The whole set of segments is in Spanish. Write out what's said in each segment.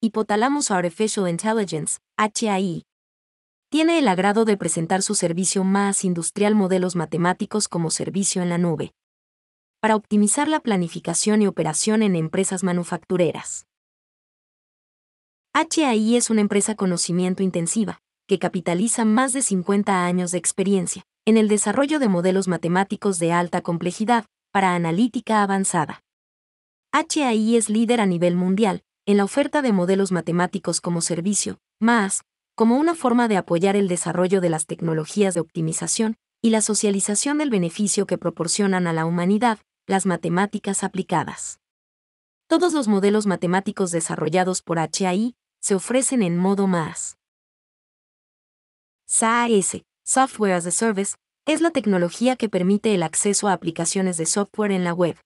Hipotalamus Artificial Intelligence, HAI. Tiene el agrado de presentar su servicio más industrial modelos matemáticos como servicio en la nube. Para optimizar la planificación y operación en empresas manufactureras. HAI es una empresa conocimiento intensiva, que capitaliza más de 50 años de experiencia en el desarrollo de modelos matemáticos de alta complejidad para analítica avanzada. HAI es líder a nivel mundial en la oferta de modelos matemáticos como servicio, más, como una forma de apoyar el desarrollo de las tecnologías de optimización y la socialización del beneficio que proporcionan a la humanidad las matemáticas aplicadas. Todos los modelos matemáticos desarrollados por HAI se ofrecen en modo más. SaaS, Software as a Service, es la tecnología que permite el acceso a aplicaciones de software en la web.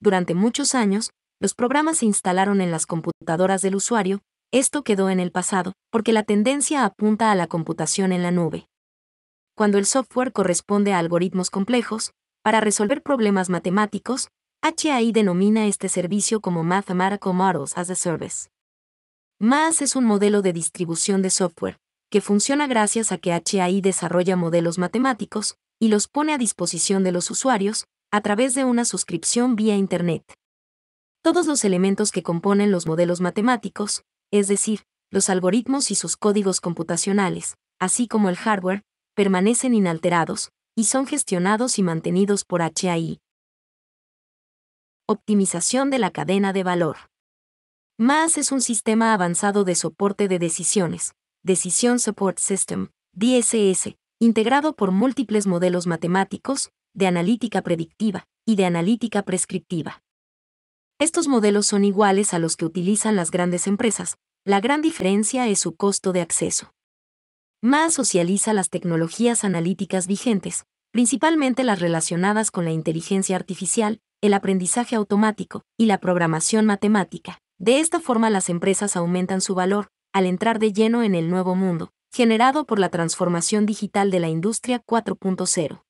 Durante muchos años, los programas se instalaron en las computadoras del usuario, esto quedó en el pasado, porque la tendencia apunta a la computación en la nube. Cuando el software corresponde a algoritmos complejos, para resolver problemas matemáticos, HAI denomina este servicio como Mathematical Models as a Service. MAS es un modelo de distribución de software, que funciona gracias a que HAI desarrolla modelos matemáticos y los pone a disposición de los usuarios a través de una suscripción vía Internet todos los elementos que componen los modelos matemáticos, es decir, los algoritmos y sus códigos computacionales, así como el hardware, permanecen inalterados, y son gestionados y mantenidos por HAI. Optimización de la cadena de valor. MAS es un sistema avanzado de soporte de decisiones, Decision Support System, DSS, integrado por múltiples modelos matemáticos, de analítica predictiva y de analítica prescriptiva. Estos modelos son iguales a los que utilizan las grandes empresas, la gran diferencia es su costo de acceso. Más socializa las tecnologías analíticas vigentes, principalmente las relacionadas con la inteligencia artificial, el aprendizaje automático y la programación matemática. De esta forma las empresas aumentan su valor, al entrar de lleno en el nuevo mundo, generado por la transformación digital de la industria 4.0.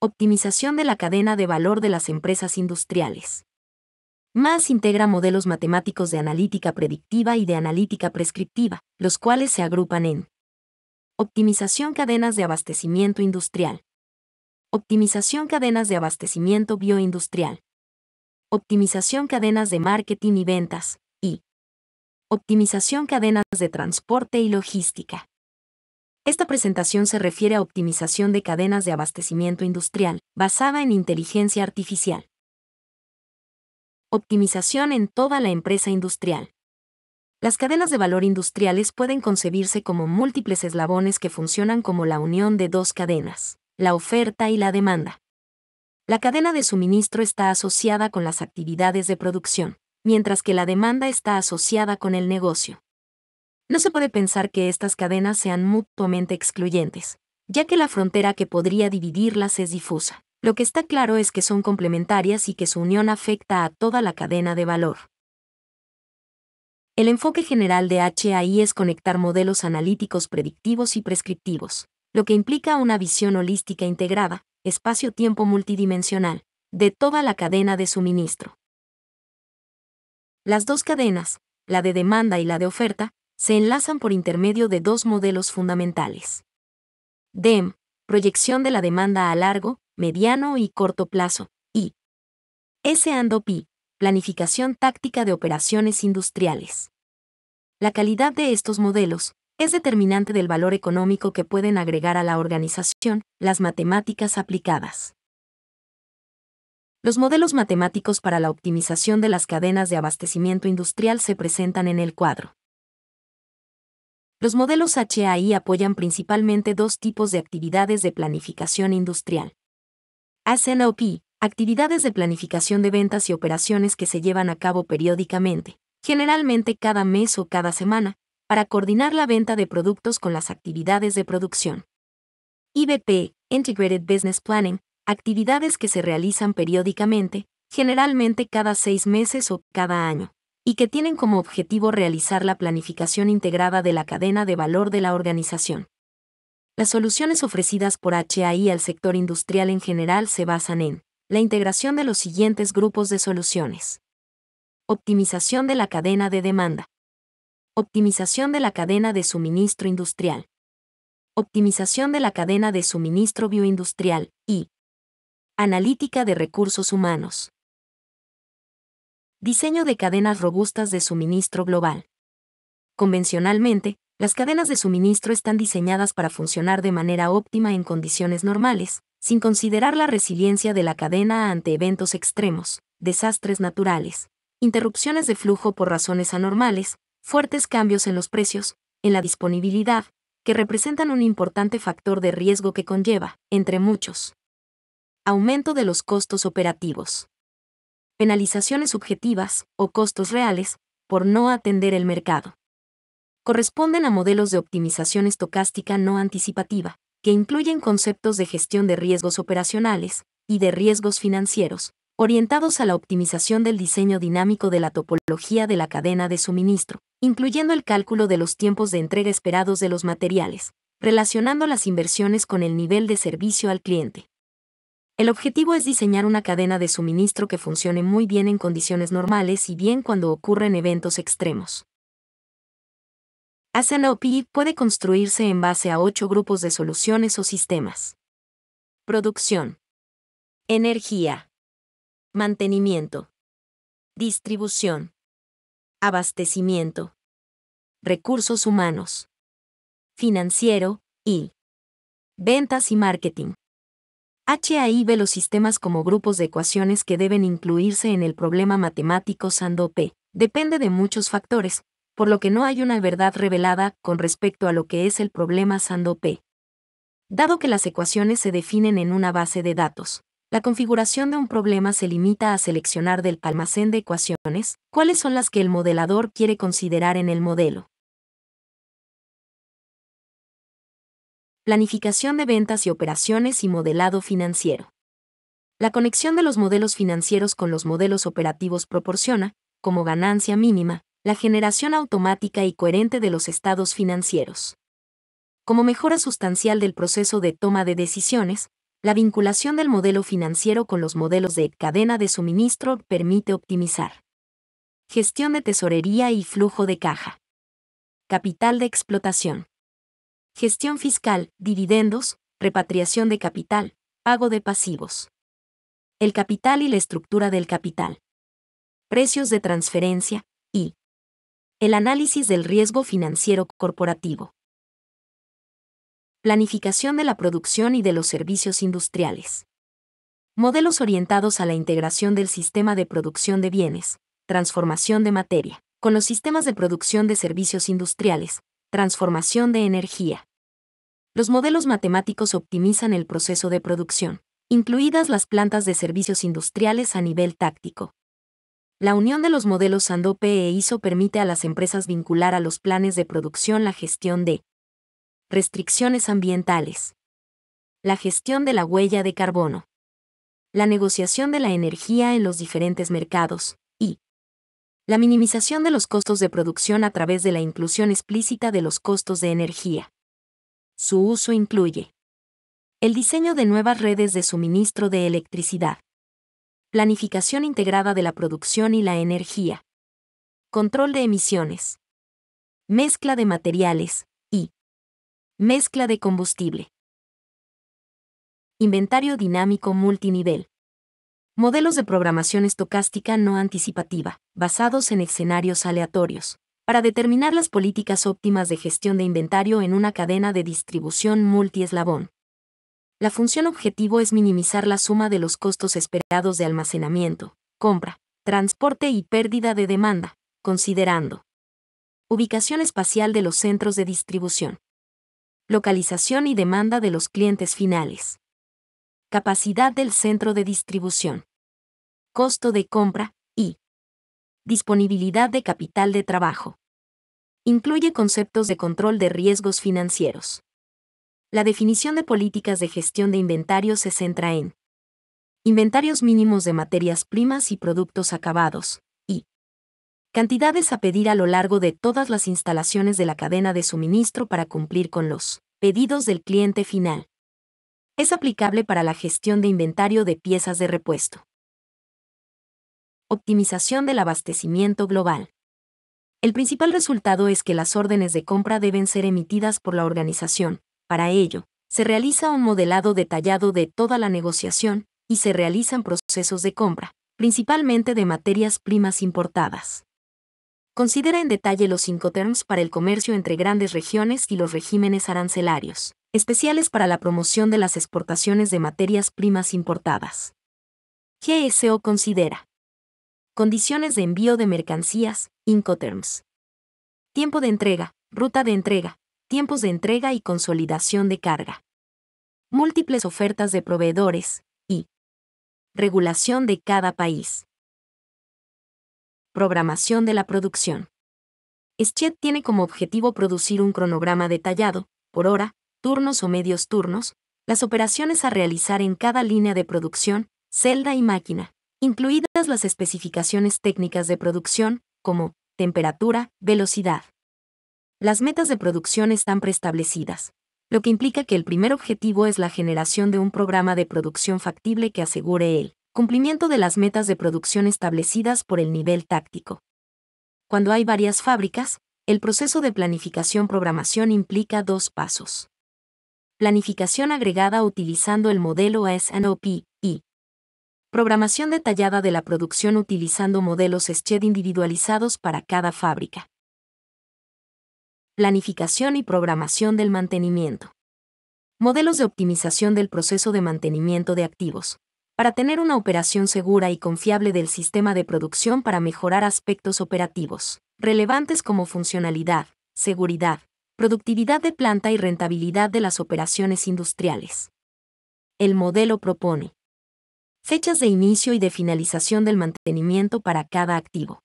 Optimización de la cadena de valor de las empresas industriales. MAS integra modelos matemáticos de analítica predictiva y de analítica prescriptiva, los cuales se agrupan en Optimización cadenas de abastecimiento industrial. Optimización cadenas de abastecimiento bioindustrial. Optimización cadenas de marketing y ventas. Y Optimización cadenas de transporte y logística. Esta presentación se refiere a optimización de cadenas de abastecimiento industrial, basada en inteligencia artificial. Optimización en toda la empresa industrial. Las cadenas de valor industriales pueden concebirse como múltiples eslabones que funcionan como la unión de dos cadenas, la oferta y la demanda. La cadena de suministro está asociada con las actividades de producción, mientras que la demanda está asociada con el negocio. No se puede pensar que estas cadenas sean mutuamente excluyentes, ya que la frontera que podría dividirlas es difusa. Lo que está claro es que son complementarias y que su unión afecta a toda la cadena de valor. El enfoque general de HAI es conectar modelos analíticos predictivos y prescriptivos, lo que implica una visión holística integrada, espacio-tiempo multidimensional, de toda la cadena de suministro. Las dos cadenas, la de demanda y la de oferta, se enlazan por intermedio de dos modelos fundamentales. DEM, proyección de la demanda a largo, mediano y corto plazo, y S&OP, planificación táctica de operaciones industriales. La calidad de estos modelos es determinante del valor económico que pueden agregar a la organización las matemáticas aplicadas. Los modelos matemáticos para la optimización de las cadenas de abastecimiento industrial se presentan en el cuadro. Los modelos HAI apoyan principalmente dos tipos de actividades de planificación industrial. SNOP, actividades de planificación de ventas y operaciones que se llevan a cabo periódicamente, generalmente cada mes o cada semana, para coordinar la venta de productos con las actividades de producción. IBP, Integrated Business Planning, actividades que se realizan periódicamente, generalmente cada seis meses o cada año, y que tienen como objetivo realizar la planificación integrada de la cadena de valor de la organización. Las soluciones ofrecidas por HAI al sector industrial en general se basan en la integración de los siguientes grupos de soluciones. Optimización de la cadena de demanda. Optimización de la cadena de suministro industrial. Optimización de la cadena de suministro bioindustrial y analítica de recursos humanos. Diseño de cadenas robustas de suministro global. Convencionalmente, las cadenas de suministro están diseñadas para funcionar de manera óptima en condiciones normales, sin considerar la resiliencia de la cadena ante eventos extremos, desastres naturales, interrupciones de flujo por razones anormales, fuertes cambios en los precios, en la disponibilidad, que representan un importante factor de riesgo que conlleva, entre muchos, aumento de los costos operativos penalizaciones subjetivas o costos reales por no atender el mercado. Corresponden a modelos de optimización estocástica no anticipativa, que incluyen conceptos de gestión de riesgos operacionales y de riesgos financieros, orientados a la optimización del diseño dinámico de la topología de la cadena de suministro, incluyendo el cálculo de los tiempos de entrega esperados de los materiales, relacionando las inversiones con el nivel de servicio al cliente. El objetivo es diseñar una cadena de suministro que funcione muy bien en condiciones normales y bien cuando ocurren eventos extremos. SNOP puede construirse en base a ocho grupos de soluciones o sistemas. Producción. Energía. Mantenimiento. Distribución. Abastecimiento. Recursos humanos. Financiero, y. Ventas y marketing. HAI ve los sistemas como grupos de ecuaciones que deben incluirse en el problema matemático Sando-P. Depende de muchos factores, por lo que no hay una verdad revelada con respecto a lo que es el problema Sando-P. Dado que las ecuaciones se definen en una base de datos, la configuración de un problema se limita a seleccionar del almacén de ecuaciones cuáles son las que el modelador quiere considerar en el modelo. planificación de ventas y operaciones y modelado financiero. La conexión de los modelos financieros con los modelos operativos proporciona, como ganancia mínima, la generación automática y coherente de los estados financieros. Como mejora sustancial del proceso de toma de decisiones, la vinculación del modelo financiero con los modelos de cadena de suministro permite optimizar. Gestión de tesorería y flujo de caja. Capital de explotación gestión fiscal, dividendos, repatriación de capital, pago de pasivos. El capital y la estructura del capital. Precios de transferencia y el análisis del riesgo financiero corporativo. Planificación de la producción y de los servicios industriales. Modelos orientados a la integración del sistema de producción de bienes, transformación de materia, con los sistemas de producción de servicios industriales, transformación de energía los modelos matemáticos optimizan el proceso de producción, incluidas las plantas de servicios industriales a nivel táctico. La unión de los modelos ANDOPE e ISO permite a las empresas vincular a los planes de producción la gestión de restricciones ambientales, la gestión de la huella de carbono, la negociación de la energía en los diferentes mercados y la minimización de los costos de producción a través de la inclusión explícita de los costos de energía. Su uso incluye el diseño de nuevas redes de suministro de electricidad, planificación integrada de la producción y la energía, control de emisiones, mezcla de materiales y mezcla de combustible. Inventario dinámico multinivel. Modelos de programación estocástica no anticipativa, basados en escenarios aleatorios, para determinar las políticas óptimas de gestión de inventario en una cadena de distribución multieslabón. La función objetivo es minimizar la suma de los costos esperados de almacenamiento, compra, transporte y pérdida de demanda, considerando ubicación espacial de los centros de distribución, localización y demanda de los clientes finales, capacidad del centro de distribución, costo de compra y disponibilidad de capital de trabajo incluye conceptos de control de riesgos financieros. La definición de políticas de gestión de inventarios se centra en inventarios mínimos de materias primas y productos acabados, y cantidades a pedir a lo largo de todas las instalaciones de la cadena de suministro para cumplir con los pedidos del cliente final. Es aplicable para la gestión de inventario de piezas de repuesto. Optimización del abastecimiento global. El principal resultado es que las órdenes de compra deben ser emitidas por la organización. Para ello, se realiza un modelado detallado de toda la negociación y se realizan procesos de compra, principalmente de materias primas importadas. Considera en detalle los cinco terms para el comercio entre grandes regiones y los regímenes arancelarios, especiales para la promoción de las exportaciones de materias primas importadas. GSO considera Condiciones de envío de mercancías, Incoterms. Tiempo de entrega, ruta de entrega, tiempos de entrega y consolidación de carga. Múltiples ofertas de proveedores, y regulación de cada país. Programación de la producción. SCHED tiene como objetivo producir un cronograma detallado, por hora, turnos o medios turnos, las operaciones a realizar en cada línea de producción, celda y máquina, incluidas las especificaciones técnicas de producción, como temperatura, velocidad. Las metas de producción están preestablecidas, lo que implica que el primer objetivo es la generación de un programa de producción factible que asegure el cumplimiento de las metas de producción establecidas por el nivel táctico. Cuando hay varias fábricas, el proceso de planificación-programación implica dos pasos. Planificación agregada utilizando el modelo SNOP, Programación detallada de la producción utilizando modelos SCHED individualizados para cada fábrica. Planificación y programación del mantenimiento. Modelos de optimización del proceso de mantenimiento de activos. Para tener una operación segura y confiable del sistema de producción para mejorar aspectos operativos, relevantes como funcionalidad, seguridad, productividad de planta y rentabilidad de las operaciones industriales. El modelo propone fechas de inicio y de finalización del mantenimiento para cada activo.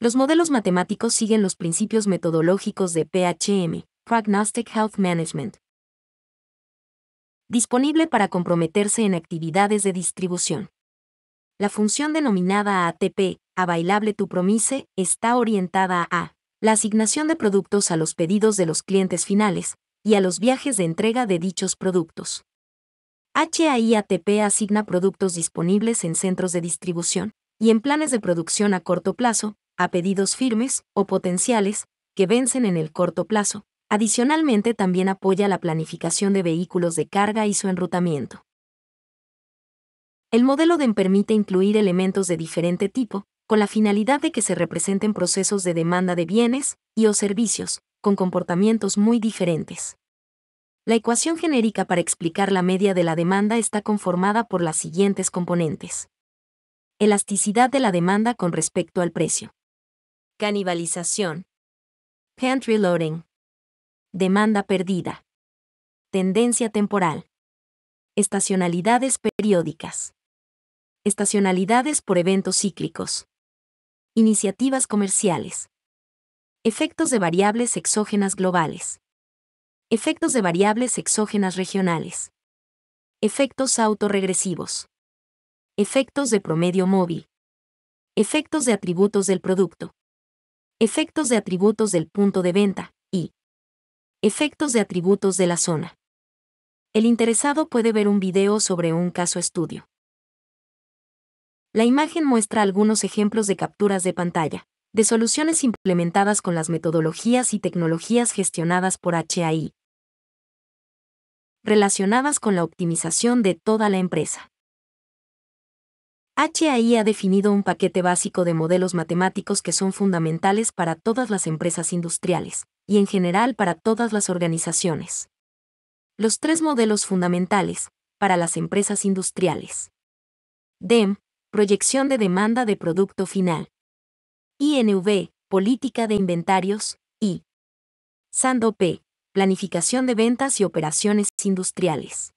Los modelos matemáticos siguen los principios metodológicos de PHM, Prognostic Health Management. Disponible para comprometerse en actividades de distribución. La función denominada ATP, Available to promise, está orientada a la asignación de productos a los pedidos de los clientes finales y a los viajes de entrega de dichos productos. HAIATP asigna productos disponibles en centros de distribución y en planes de producción a corto plazo, a pedidos firmes o potenciales que vencen en el corto plazo. Adicionalmente, también apoya la planificación de vehículos de carga y su enrutamiento. El modelo DEM permite incluir elementos de diferente tipo, con la finalidad de que se representen procesos de demanda de bienes y o servicios, con comportamientos muy diferentes. La ecuación genérica para explicar la media de la demanda está conformada por las siguientes componentes. Elasticidad de la demanda con respecto al precio. Canibalización. Pantry loading. Demanda perdida. Tendencia temporal. Estacionalidades periódicas. Estacionalidades por eventos cíclicos. Iniciativas comerciales. Efectos de variables exógenas globales. Efectos de variables exógenas regionales. Efectos autorregresivos. Efectos de promedio móvil. Efectos de atributos del producto. Efectos de atributos del punto de venta y efectos de atributos de la zona. El interesado puede ver un video sobre un caso estudio. La imagen muestra algunos ejemplos de capturas de pantalla de soluciones implementadas con las metodologías y tecnologías gestionadas por HAI, relacionadas con la optimización de toda la empresa. HAI ha definido un paquete básico de modelos matemáticos que son fundamentales para todas las empresas industriales, y en general para todas las organizaciones. Los tres modelos fundamentales, para las empresas industriales. DEM, proyección de demanda de producto final. INV, Política de Inventarios, y Sando Planificación de Ventas y Operaciones Industriales.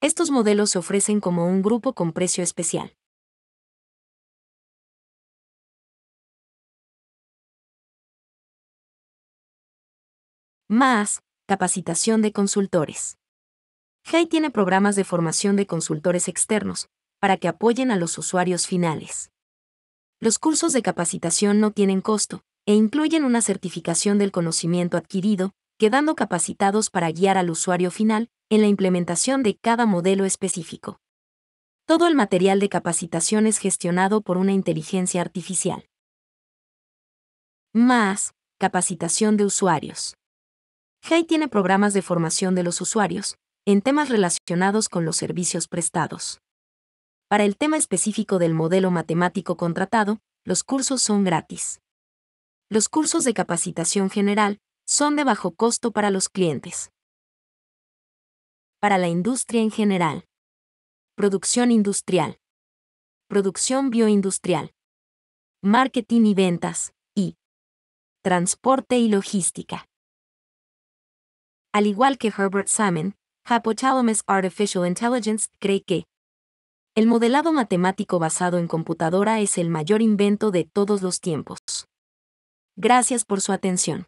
Estos modelos se ofrecen como un grupo con precio especial. Más, capacitación de consultores. Jai tiene programas de formación de consultores externos, para que apoyen a los usuarios finales. Los cursos de capacitación no tienen costo, e incluyen una certificación del conocimiento adquirido, quedando capacitados para guiar al usuario final en la implementación de cada modelo específico. Todo el material de capacitación es gestionado por una inteligencia artificial. Más, capacitación de usuarios. HAI tiene programas de formación de los usuarios en temas relacionados con los servicios prestados. Para el tema específico del modelo matemático contratado, los cursos son gratis. Los cursos de capacitación general son de bajo costo para los clientes. Para la industria en general. Producción industrial. Producción bioindustrial. Marketing y ventas. Y. Transporte y logística. Al igual que Herbert Simon, Hapotalamus Artificial Intelligence cree que el modelado matemático basado en computadora es el mayor invento de todos los tiempos. Gracias por su atención.